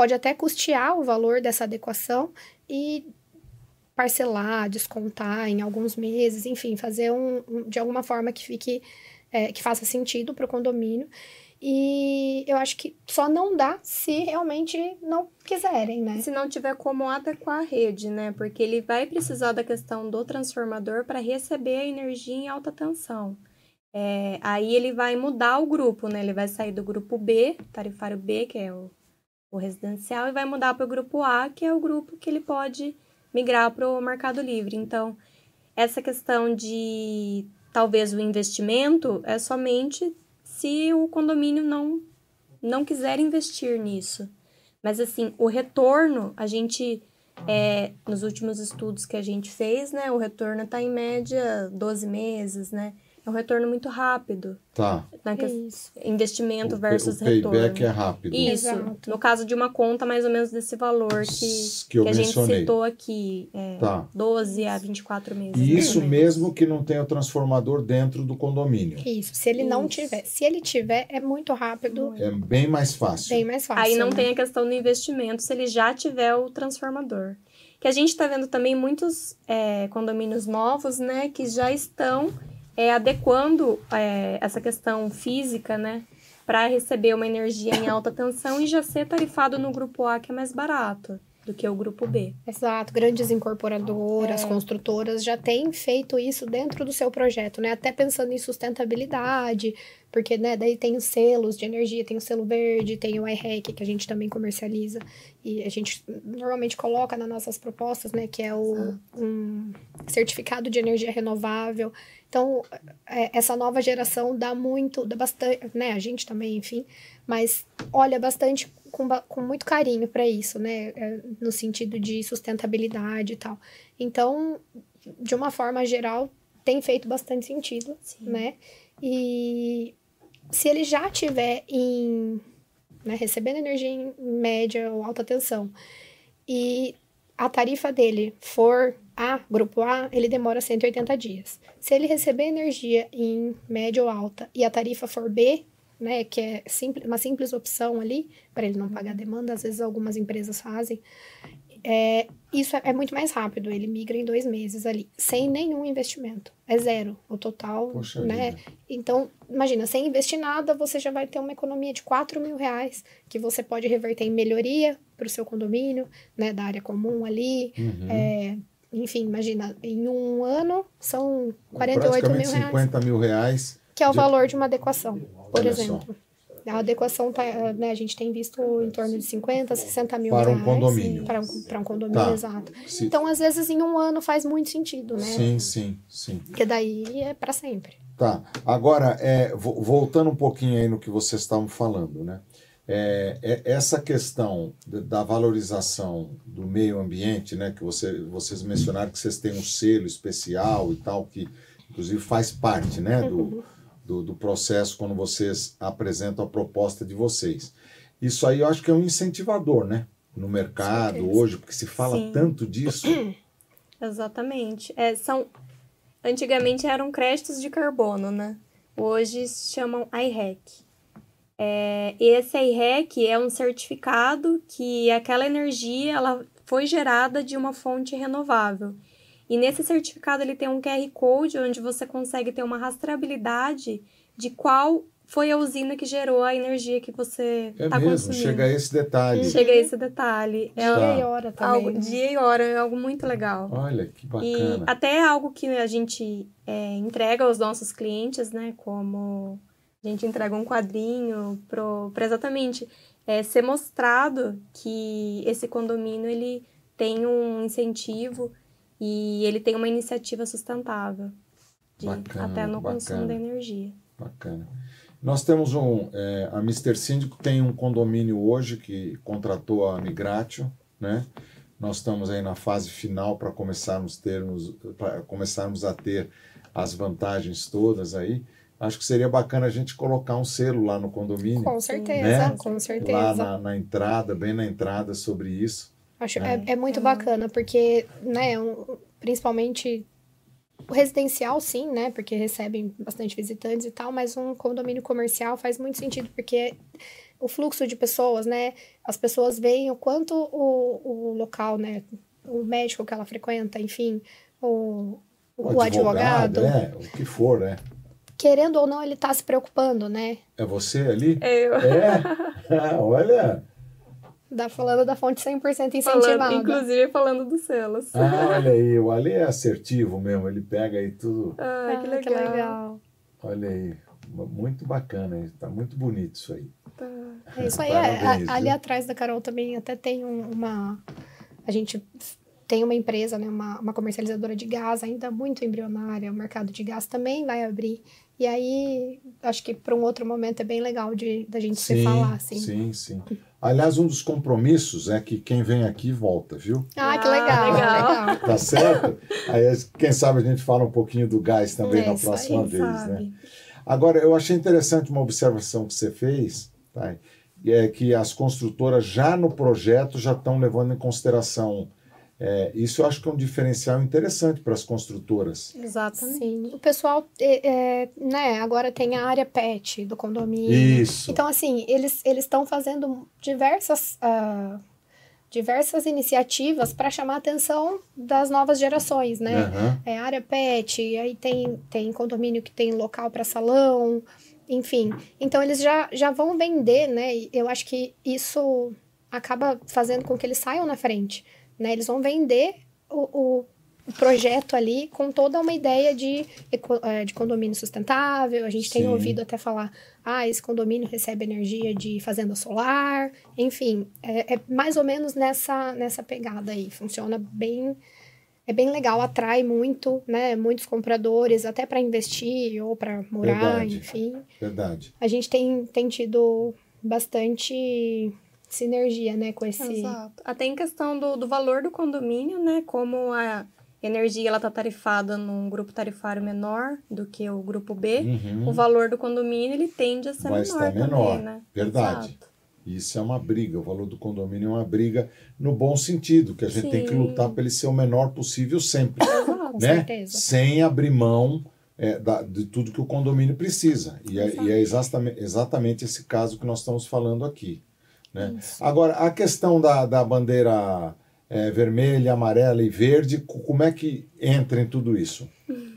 pode até custear o valor dessa adequação e parcelar, descontar em alguns meses, enfim, fazer um, um de alguma forma que fique é, que faça sentido para o condomínio. E eu acho que só não dá se realmente não quiserem, né? Se não tiver como adequar a rede, né? Porque ele vai precisar da questão do transformador para receber a energia em alta tensão. É, aí ele vai mudar o grupo, né? Ele vai sair do grupo B, tarifário B, que é o o residencial e vai mudar para o grupo A, que é o grupo que ele pode migrar para o mercado livre. Então, essa questão de talvez o investimento é somente se o condomínio não não quiser investir nisso. Mas assim, o retorno, a gente é, nos últimos estudos que a gente fez, né, o retorno está em média 12 meses, né? é um retorno muito rápido. Tá. Na né, que... É é isso. Investimento o versus o retorno. O payback é rápido. Isso. Exato. No caso de uma conta, mais ou menos desse valor que, que, que a gente citou aqui. É, tá. 12 a 24 meses. E isso mesmo que não tenha o transformador dentro do condomínio. Isso. Se ele isso. não tiver. Se ele tiver, é muito rápido. É bem mais fácil. Bem mais fácil. Aí não né? tem a questão do investimento se ele já tiver o transformador que a gente está vendo também muitos é, condomínios novos, né, que já estão é, adequando é, essa questão física, né? Para receber uma energia em alta tensão e já ser tarifado no grupo A, que é mais barato do que o grupo B. Exato, grandes incorporadoras, é. construtoras já têm feito isso dentro do seu projeto, né? Até pensando em sustentabilidade, porque né, daí tem os selos de energia, tem o selo verde, tem o IREC que a gente também comercializa e a gente normalmente coloca nas nossas propostas, né, que é o, um certificado de energia renovável. Então, é, essa nova geração dá muito, dá bastante, né, a gente também, enfim, mas olha bastante com, com muito carinho para isso, né, é, no sentido de sustentabilidade e tal. Então, de uma forma geral, tem feito bastante sentido, Sim. né? E se ele já tiver em né? Recebendo energia em média ou alta tensão. E a tarifa dele for A, grupo A, ele demora 180 dias. Se ele receber energia em média ou alta e a tarifa for B, né, que é simples, uma simples opção ali, para ele não pagar demanda, às vezes algumas empresas fazem, é, isso é, é, muito mais rápido, ele migra em dois meses ali, sem nenhum investimento. É zero o total, Poxa né? Vida. Então, imagina, sem investir nada, você já vai ter uma economia de 4 mil reais que você pode reverter em melhoria para o seu condomínio, né? Da área comum ali. Uhum. É, enfim, imagina, em um ano são 48 mil reais. 50 mil reais. Que é o de... valor de uma adequação, por exemplo. Só. A adequação, tá, né, a gente tem visto em torno de 50, 60 mil para reais, um condomínio. Para um, para um condomínio, tá. exato. Sim. Então, às vezes, em um ano faz muito sentido, né? Sim, sim, sim. Porque daí é para sempre. Tá. Agora, é, voltando um pouquinho aí no que vocês estavam falando, né? É, é, essa questão da valorização do meio ambiente, né, que você, vocês mencionaram que vocês têm um selo especial e tal, que inclusive faz parte né, do, uhum do, do processo quando vocês apresentam a proposta de vocês. Isso aí eu acho que é um incentivador, né? No mercado hoje, porque se fala Sim. tanto disso. Exatamente. É, são Antigamente eram créditos de carbono, né? Hoje se chamam IREC. É, esse IREC é um certificado que aquela energia ela foi gerada de uma fonte renovável. E nesse certificado ele tem um QR Code onde você consegue ter uma rastreabilidade de qual foi a usina que gerou a energia que você está é tá consumindo. Chega a esse detalhe. Uhum. Chega a esse detalhe. É dia e hora também. Algo, né? Dia e hora é algo muito legal. Olha, que bacana. E até é algo que a gente é, entrega aos nossos clientes, né? Como a gente entrega um quadrinho para exatamente é, ser mostrado que esse condomínio ele tem um incentivo e ele tem uma iniciativa sustentável, de, bacana, até no bacana, consumo da energia. Bacana. Nós temos um. É, a Mister Síndico tem um condomínio hoje que contratou a Migratio, né? Nós estamos aí na fase final para começarmos, termos, começarmos a ter as vantagens todas aí. Acho que seria bacana a gente colocar um selo lá no condomínio. Com certeza, né? com certeza. Lá na, na entrada, bem na entrada, sobre isso Acho, é. É, é muito uhum. bacana, porque, né, é um, principalmente o residencial, sim, né? Porque recebem bastante visitantes e tal, mas um condomínio comercial faz muito sentido, porque o fluxo de pessoas, né? As pessoas veem o quanto o, o local, né? O médico que ela frequenta, enfim, o, o, o advogado. Né, o que for, né? Querendo ou não, ele está se preocupando, né? É você ali? Eu. É. Ah, olha. Da, falando da fonte 100% incentivada. Falando, inclusive falando dos celos Ah, olha aí, o Ali é assertivo mesmo, ele pega aí tudo. Ah, ah que, legal. que legal. Olha aí, muito bacana, está muito bonito isso aí. Tá. É isso aí, é, ali viu? atrás da Carol também até tem uma... A gente tem uma empresa, né, uma, uma comercializadora de gás ainda muito embrionária, o mercado de gás também vai abrir. E aí, acho que para um outro momento é bem legal de da gente sim, se falar, assim. Sim, sim. Aliás, um dos compromissos é que quem vem aqui volta, viu? Ah, que legal. Ah, legal. tá certo? Aí, quem sabe a gente fala um pouquinho do gás também é, na próxima vez, né? sabe. né? Agora, eu achei interessante uma observação que você fez, tá? é que as construtoras já no projeto já estão levando em consideração é, isso eu acho que é um diferencial interessante para as construtoras. Exatamente. Sim. O pessoal, é, é, né, agora tem a área pet do condomínio. Isso. Então, assim, eles estão fazendo diversas, uh, diversas iniciativas para chamar a atenção das novas gerações, né? Uhum. É área pet, aí tem, tem condomínio que tem local para salão, enfim. Então, eles já, já vão vender, né? Eu acho que isso acaba fazendo com que eles saiam na frente. Né? Eles vão vender o, o projeto ali com toda uma ideia de, é, de condomínio sustentável. A gente Sim. tem ouvido até falar, ah, esse condomínio recebe energia de fazenda solar. Enfim, é, é mais ou menos nessa, nessa pegada aí. Funciona bem é bem legal, atrai muito, né? Muitos compradores, até para investir ou para morar, Verdade. enfim. Verdade. A gente tem, tem tido bastante sinergia, né, com esse... Exato. Até em questão do, do valor do condomínio, né, como a energia ela tá tarifada num grupo tarifário menor do que o grupo B, uhum. o valor do condomínio ele tende a ser Vai menor está menor, também, né? Verdade. Exato. Isso é uma briga, o valor do condomínio é uma briga no bom sentido, que a gente Sim. tem que lutar para ele ser o menor possível sempre, Exato, né? Certeza. Sem abrir mão é, da, de tudo que o condomínio precisa. E é, e é exatamente, exatamente esse caso que nós estamos falando aqui. Né? Agora, a questão da, da bandeira é, vermelha, amarela e verde, como é que entra em tudo isso?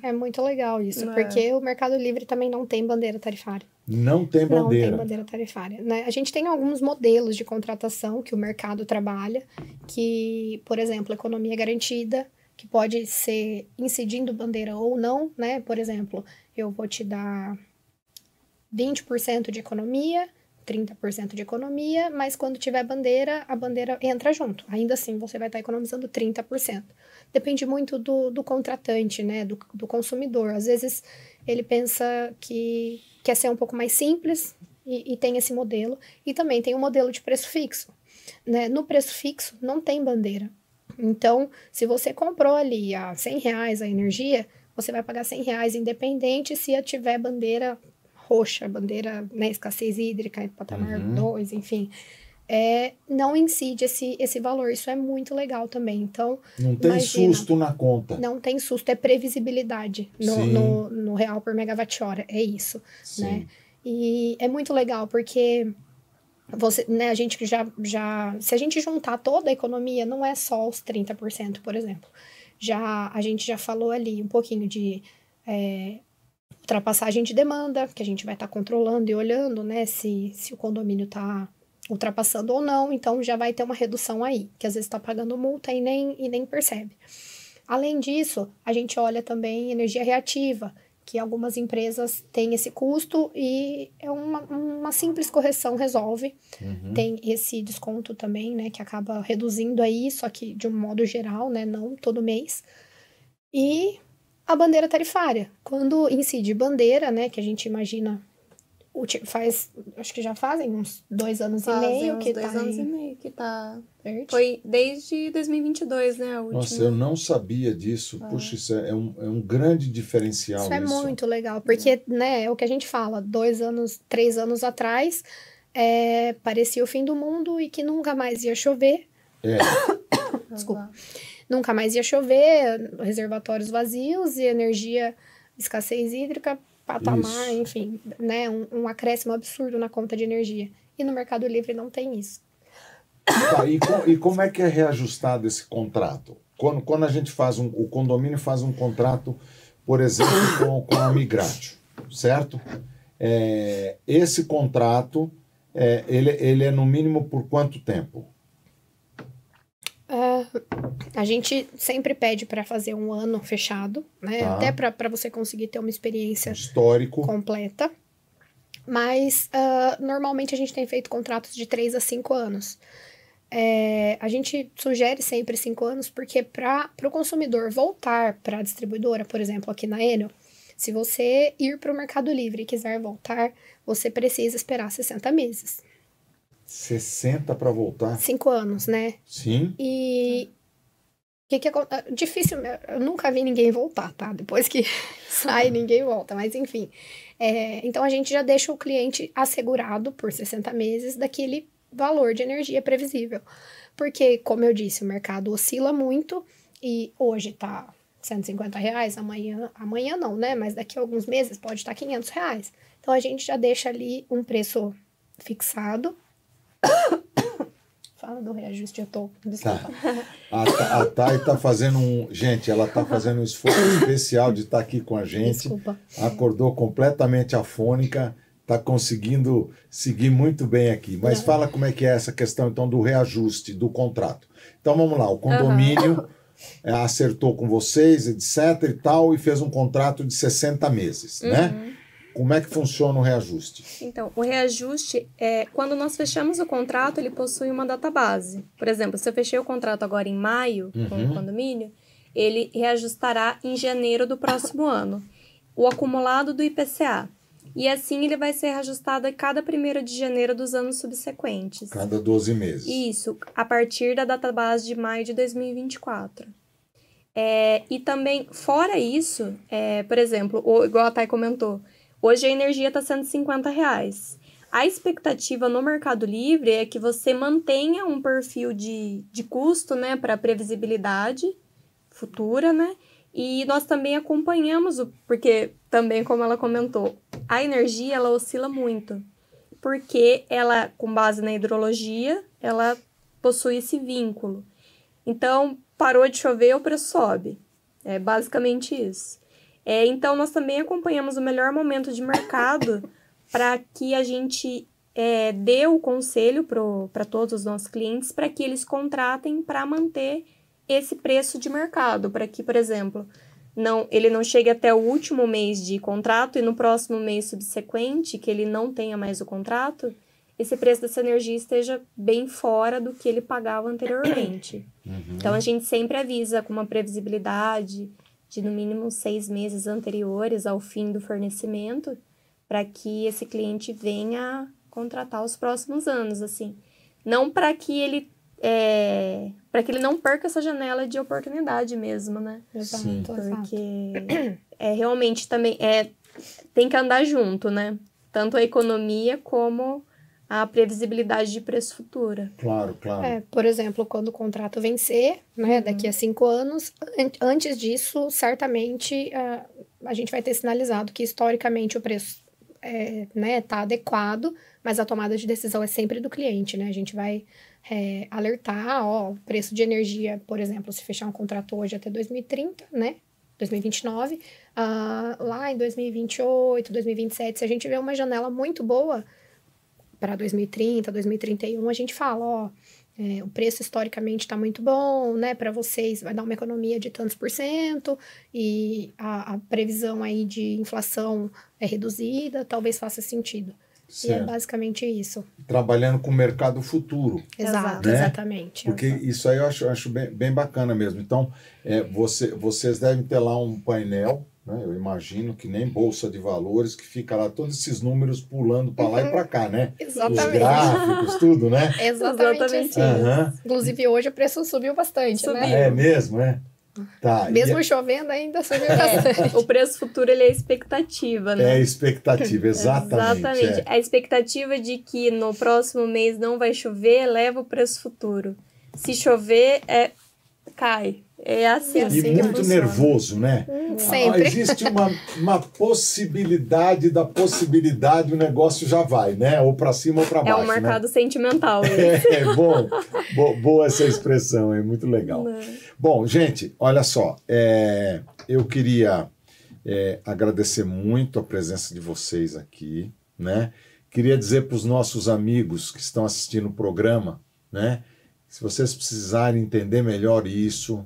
É muito legal isso, não é. porque é. o Mercado Livre também não tem bandeira tarifária. Não tem bandeira. Não tem bandeira tarifária. Né? A gente tem alguns modelos de contratação que o mercado trabalha, que, por exemplo, economia garantida, que pode ser incidindo bandeira ou não, né? Por exemplo, eu vou te dar 20% de economia 30% de economia, mas quando tiver bandeira, a bandeira entra junto. Ainda assim, você vai estar economizando 30%. Depende muito do, do contratante, né? Do, do, consumidor. Às vezes, ele pensa que quer ser um pouco mais simples e, e tem esse modelo. E também tem o um modelo de preço fixo. Né? No preço fixo, não tem bandeira. Então, se você comprou ali a 100 reais a energia, você vai pagar 100 reais independente se tiver bandeira roxa, bandeira, né, escassez hídrica, patamar 2, uhum. enfim. É, não incide esse, esse valor. Isso é muito legal também. Então, não tem imagina, susto na conta. Não tem susto, é previsibilidade no, no, no, real por megawatt-hora. É isso, né? E é muito legal porque você, né, a gente já, já. Se a gente juntar toda a economia, não é só os 30%, por exemplo. Já, a gente já falou ali um pouquinho de é, ultrapassagem de demanda, que a gente vai estar tá controlando e olhando, né, se, se o condomínio está ultrapassando ou não, então já vai ter uma redução aí, que às vezes está pagando multa e nem, e nem percebe. Além disso, a gente olha também energia reativa, que algumas empresas têm esse custo e é uma, uma simples correção resolve. Uhum. Tem esse desconto também, né, que acaba reduzindo aí, só que de um modo geral, né, não todo mês. E a bandeira tarifária. Quando incide bandeira, né, que a gente imagina faz, acho que já fazem uns dois anos fazem e meio uns que dois tá anos em... e meio que tá. Verde. Foi desde 2022, né? Nossa, eu não sabia disso. É. Puxa, isso é, é um, é um grande diferencial. Isso é muito legal, porque né, é o que a gente fala, dois anos, três anos atrás, é, parecia o fim do mundo e que nunca mais ia chover. É. Desculpa nunca mais ia chover, reservatórios vazios e energia, escassez hídrica, patamar, isso. enfim, né? Um, um, acréscimo absurdo na conta de energia. E no Mercado Livre não tem isso. Tá, e, com, e, como é que é reajustado esse contrato? Quando, quando a gente faz um. O condomínio faz um contrato, por exemplo, com, com a Migratio, certo? É, esse contrato, é, ele, ele é no mínimo por quanto tempo? Uh, a gente sempre pede para fazer um ano fechado, né? Tá. Até para você conseguir ter uma experiência histórico completa. Mas uh, normalmente a gente tem feito contratos de 3 a 5 anos. É, a gente sugere sempre 5 anos porque para o consumidor voltar para a distribuidora, por exemplo, aqui na Enel, se você ir para o Mercado Livre e quiser voltar, você precisa esperar 60 meses. 60 para voltar? 5 anos, né? Sim. E que, que acontece? difícil, eu nunca vi ninguém voltar, tá? Depois que sai, ninguém volta, mas enfim. É, então a gente já deixa o cliente assegurado por 60 meses daquele valor de energia previsível. Porque, como eu disse, o mercado oscila muito e hoje tá 150 reais, amanhã, amanhã não, né? Mas daqui a alguns meses pode estar tá 500 reais. Então a gente já deixa ali um preço fixado Fala do reajuste, eu tô. Desculpa. Tá. A, Thay tá fazendo um. Gente, ela tá fazendo um esforço especial de estar tá aqui com a gente. Desculpa. Acordou completamente afônica, tá conseguindo seguir muito bem aqui. Mas fala como é que é essa questão, então, do reajuste do contrato. Então vamos lá, o condomínio. Uhum acertou com vocês, etc e tal, e fez um contrato de 60 meses, né? uhum. né? Como é que funciona o reajuste? Então, o reajuste é quando nós fechamos o contrato, ele possui uma data base. Por exemplo, se eu fechei o contrato agora em maio uhum. com o condomínio, ele reajustará em janeiro do próximo ano, o acumulado do IPCA. E assim ele vai ser reajustado a cada 1 de janeiro dos anos subsequentes. Cada 12 meses. Isso, a partir da data base de maio de 2024. É, e também, fora isso, é, por exemplo, o igual a Thay comentou, Hoje a energia está sendo 50 reais. A expectativa no Mercado Livre é que você mantenha um perfil de, de custo né, para previsibilidade futura, né? E nós também acompanhamos, o, porque também, como ela comentou, a energia ela oscila muito, porque ela, com base na hidrologia, ela possui esse vínculo. Então, parou de chover, o preço sobe. É basicamente isso. É, então, nós também acompanhamos o melhor momento de mercado para que a gente é, dê o conselho para todos os nossos clientes para que eles contratem para manter esse preço de mercado, para que, por exemplo, não ele não chegue até o último mês de contrato e no próximo mês subsequente, que ele não tenha mais o contrato, esse preço dessa energia esteja bem fora do que ele pagava anteriormente. Uhum. Então a gente sempre avisa com uma previsibilidade de no mínimo seis meses anteriores ao fim do fornecimento, para que esse cliente venha contratar os próximos anos, assim. Não para que ele é, para que ele não perca essa janela de oportunidade mesmo, né? Sim. Porque é realmente também é tem que andar junto, né? Tanto a economia como a previsibilidade de preço futura. Claro, claro. É, por exemplo, quando o contrato vencer, né, uhum. daqui a cinco anos, an antes disso, certamente uh, a gente vai ter sinalizado que historicamente o preço é, né, tá adequado, mas a tomada de decisão é sempre do cliente, né? A gente vai é, alertar, ó, o preço de energia, por exemplo, se fechar um contrato hoje até 2030, né? 2029, uh, ah, lá em 2028, 2027, se a gente vê uma janela muito boa, para 2030, 2031, a gente fala, ó, é, o preço historicamente está muito bom, né? Para vocês vai dar uma economia de tantos por cento e a, a previsão aí de inflação é reduzida, talvez faça sentido. Certo. E é basicamente isso. Trabalhando com o mercado futuro. Exato, né? exatamente. Porque exato. isso aí eu acho, acho bem, bem bacana mesmo. Então, é, você, vocês devem ter lá um painel né? Eu imagino que nem bolsa de valores que fica lá todos esses números pulando para lá e para cá, né? Uhum. Exatamente. Os gráficos, tudo, né? Exatamente. Exatamente. Uhum. Inclusive hoje o preço subiu bastante, né? subiu. né? É mesmo, é. Tá, Mesmo e... É- chovendo, ainda subiu é, bastante. o preço futuro ele é expectativa, né? É expectativa, exatamente. exatamente. É. A expectativa de que no próximo mês não vai chover eleva o preço futuro. Se chover, é... cai. É assim. E assim muito nervoso, né? Hum. Ah, Sempre. Ah, existe uma, uma possibilidade da possibilidade, o negócio já vai, né? Ou para cima ou para baixo. É um né? mercado né? sentimental. É, é, bom. Bo, boa essa expressão, é muito legal. Não. Né. Bom, gente, olha só. É, eu queria é, agradecer muito a presença de vocês aqui, né? Queria dizer para os nossos amigos que estão assistindo o programa, né? Se vocês precisarem entender melhor isso,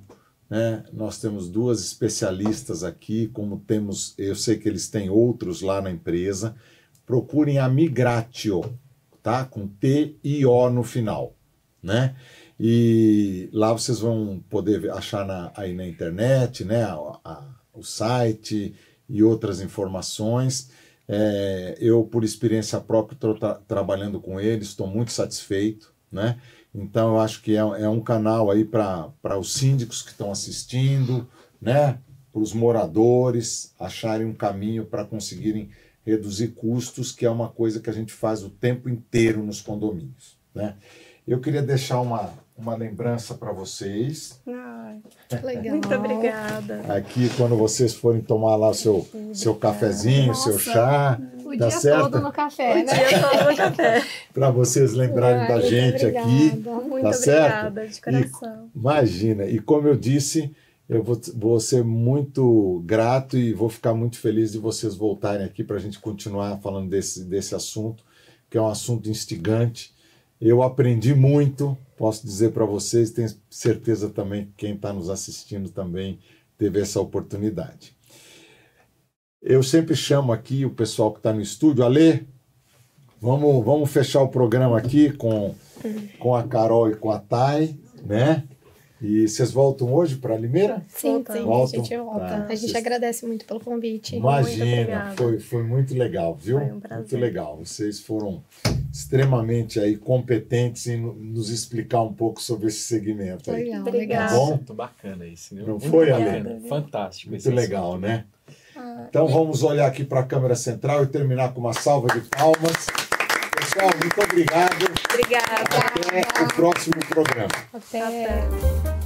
né? Nós temos duas especialistas aqui, como temos, eu sei que eles têm outros lá na empresa. Procurem a Migratio, tá? Com T e O no final, né? E lá vocês vão poder achar na, aí na internet, né? A, a, o site e outras informações. É, eu, por experiência própria, estou tra trabalhando com eles, estou muito satisfeito, né? Então, eu acho que é, é um canal aí para os síndicos que estão assistindo, né? para os moradores acharem um caminho para conseguirem reduzir custos, que é uma coisa que a gente faz o tempo inteiro nos condomínios. Né? Eu queria deixar uma, uma lembrança para vocês. Ai, legal. Muito obrigada. Aqui, quando vocês forem tomar lá o seu, seu cafezinho, Nossa, seu chá. O tá dia certo? todo no café, o né? O dia todo no café. para vocês lembrarem Ai, da gente obrigada. aqui. Tá muito tá obrigada, certo? de coração. E, imagina, e como eu disse, eu vou, vou ser muito grato e vou ficar muito feliz de vocês voltarem aqui para a gente continuar falando desse, desse assunto, que é um assunto instigante eu aprendi muito, posso dizer para vocês, tenho certeza também que quem está nos assistindo também teve essa oportunidade. Eu sempre chamo aqui o pessoal que está no estúdio, Alê, vamos, vamos fechar o programa aqui com, com a Carol e com a Thay, né? E vocês voltam hoje para Limeira? Sim, sim, voltam. a gente volta. Tá. A gente vocês... agradece muito pelo convite. Imagina, muito foi, foi muito legal, viu? Foi um prazer. Muito legal. Vocês foram extremamente aí competentes em nos explicar um pouco sobre esse segmento aí. Legal, Tá bom? Muito bacana isso. Não Muito foi, Alena? Fantástico. Muito legal, né? Ah, então vamos olhar aqui para a câmera central e terminar com uma salva de palmas. Pessoal, muito obrigado. Obrigada. Até o próximo programa. Até. Até.